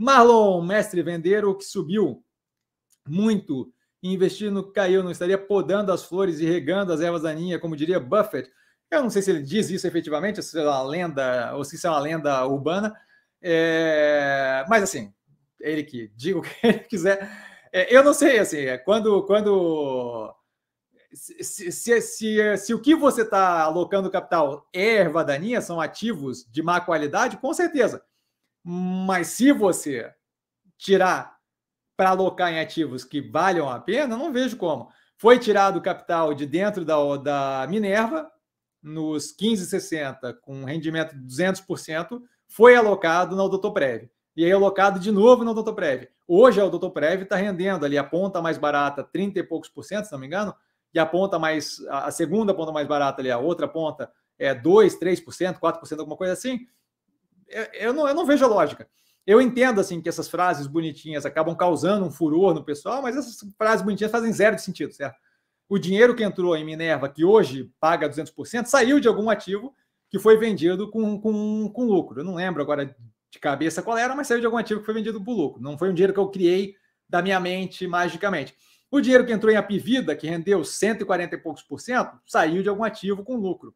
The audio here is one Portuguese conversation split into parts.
Marlon, mestre vendeiro, que subiu muito investindo, caiu, não estaria podando as flores e regando as ervas daninhas, como diria Buffett. Eu não sei se ele diz isso efetivamente, se é uma lenda ou se isso é uma lenda urbana, é... mas assim, ele que diga o que ele quiser. É, eu não sei, assim, é, quando. quando se, se, se, se, se o que você está alocando capital é erva daninha, são ativos de má qualidade, com certeza. Mas se você tirar para alocar em ativos que valham a pena, não vejo como. Foi tirado o capital de dentro da, da Minerva, nos 15,60, com rendimento de 200%, foi alocado no Doutor Prev. E aí alocado de novo no Doutor Prev. Hoje o Doutor Prev está rendendo ali a ponta mais barata, 30 e poucos por cento, se não me engano, e a ponta mais, a segunda ponta mais barata ali, a outra ponta, é 2, 3%, 4%, alguma coisa assim eu não, eu não vejo a lógica. Eu entendo assim que essas frases bonitinhas acabam causando um furor no pessoal, mas essas frases bonitinhas fazem zero de sentido, certo? O dinheiro que entrou em Minerva, que hoje paga 200%, saiu de algum ativo que foi vendido com, com, com lucro. Eu não lembro agora de cabeça qual era, mas saiu de algum ativo que foi vendido por lucro. Não foi um dinheiro que eu criei da minha mente magicamente. O dinheiro que entrou em Apivida, que rendeu 140 e poucos por cento, saiu de algum ativo com lucro.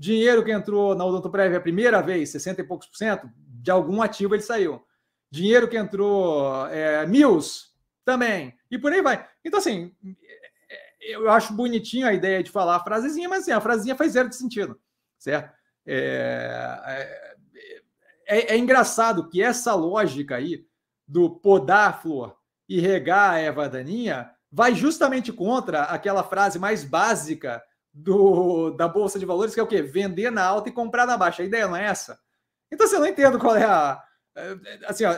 Dinheiro que entrou na Prévia a primeira vez, 60 e poucos por cento, de algum ativo ele saiu. Dinheiro que entrou é, Mills também. E por aí vai. Então, assim, é, é, eu acho bonitinho a ideia de falar a frasezinha, mas assim, a frasezinha faz zero de sentido, certo? É, é, é, é engraçado que essa lógica aí do podar a flor e regar a erva daninha vai justamente contra aquela frase mais básica do, da Bolsa de Valores, que é o quê? Vender na alta e comprar na baixa. A ideia não é essa. Então, você assim, eu não entendo qual é a. É, é, assim, ó,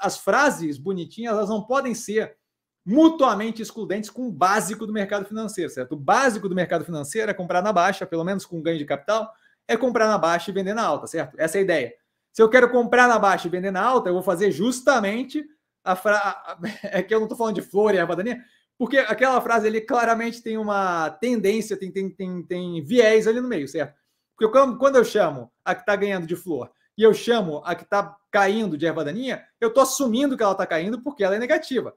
as frases bonitinhas, elas não podem ser mutuamente excludentes com o básico do mercado financeiro, certo? O básico do mercado financeiro é comprar na baixa, pelo menos com ganho de capital, é comprar na baixa e vender na alta, certo? Essa é a ideia. Se eu quero comprar na baixa e vender na alta, eu vou fazer justamente a fra... é que eu não estou falando de flor e a daninha, porque aquela frase ali claramente tem uma tendência, tem, tem, tem, tem viés ali no meio, certo? Porque quando, quando eu chamo a que está ganhando de flor e eu chamo a que está caindo de erva daninha, eu estou assumindo que ela está caindo porque ela é negativa.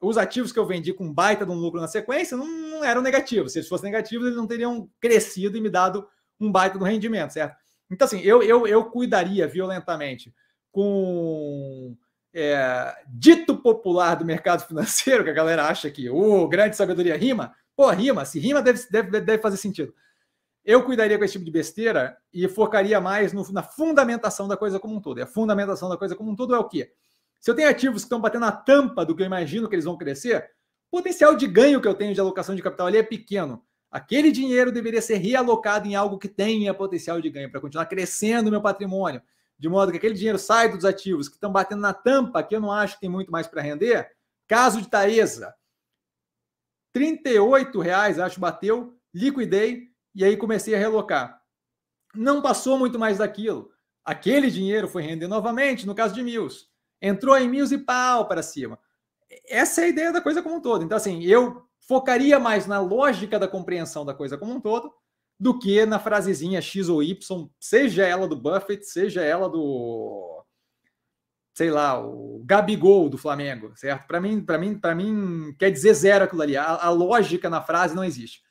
Os ativos que eu vendi com baita de um lucro na sequência não, não eram negativos. Se eles fossem negativos, eles não teriam crescido e me dado um baita do rendimento, certo? Então, assim, eu, eu, eu cuidaria violentamente com é, dito popular do mercado financeiro, que a galera acha que o oh, grande sabedoria rima, pô, rima, se rima deve, deve, deve fazer sentido. Eu cuidaria com esse tipo de besteira e focaria mais no, na fundamentação da coisa como um todo. E a fundamentação da coisa como um todo é o quê? Se eu tenho ativos que estão batendo na tampa do que eu imagino que eles vão crescer, o potencial de ganho que eu tenho de alocação de capital ali é pequeno. Aquele dinheiro deveria ser realocado em algo que tenha potencial de ganho para continuar crescendo o meu patrimônio, de modo que aquele dinheiro sai dos ativos que estão batendo na tampa, que eu não acho que tem muito mais para render. Caso de Taesa, R$ reais acho, bateu, liquidei e aí comecei a relocar. Não passou muito mais daquilo. Aquele dinheiro foi render novamente, no caso de Mills. Entrou em Mills e pau para cima. Essa é a ideia da coisa como um todo. Então, assim, eu focaria mais na lógica da compreensão da coisa como um todo do que na frasezinha X ou Y, seja ela do Buffett, seja ela do sei lá, o Gabigol do Flamengo, certo? Para mim, para mim, para mim quer dizer zero aquilo ali. A, a lógica na frase não existe.